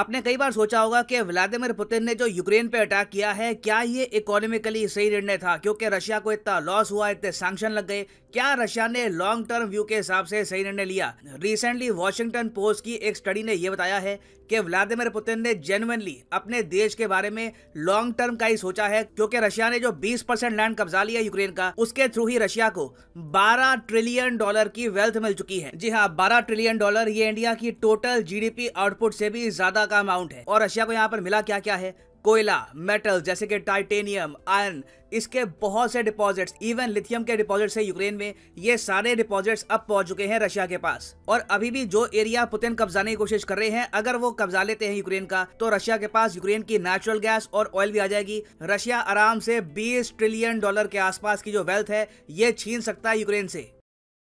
आपने कई बार सोचा होगा कि व्लादिमीर पुतिन ने जो यूक्रेन पे अटैक किया है क्या ये इकोनॉमिकली सही निर्णय था क्योंकि रशिया को इतना लॉस हुआ इतने सैंक्शन लग गए क्या रशिया ने लॉन्ग टर्म व्यू के हिसाब से सही निर्णय लिया रिसेंटली वॉशिंगटन पोस्ट की एक स्टडी ने यह बताया है कि व्लादिमीर पुतिन ने जेनुअनली अपने देश के बारे में लॉन्ग टर्म का ही सोचा है क्योंकि रशिया ने जो 20 परसेंट लैंड कब्जा लिया यूक्रेन का उसके थ्रू ही रशिया को 12 ट्रिलियन डॉलर की वेल्थ मिल चुकी है जी हाँ 12 ट्रिलियन डॉलर ये इंडिया की टोटल जीडीपी आउटपुट से भी ज्यादा सत्रह का अमाउंट है और रशिया को यहाँ पर मिला क्या क्या है कोयला मेटल जैसे कि टाइटेनियम आयरन इसके बहुत से डिपॉजिट्स इवन लिथियम के डिपॉजिट्स है यूक्रेन में ये सारे डिपॉजिट्स अब पहुंच चुके हैं रशिया के पास और अभी भी जो एरिया पुतिन कब्जाने की कोशिश कर रहे हैं अगर वो कब्जा लेते हैं यूक्रेन का तो रशिया के पास यूक्रेन की नेचुरल गैस और ऑयल भी आ जाएगी रशिया आराम से बीस ट्रिलियन डॉलर के आसपास की जो वेल्थ है ये छीन सकता है यूक्रेन से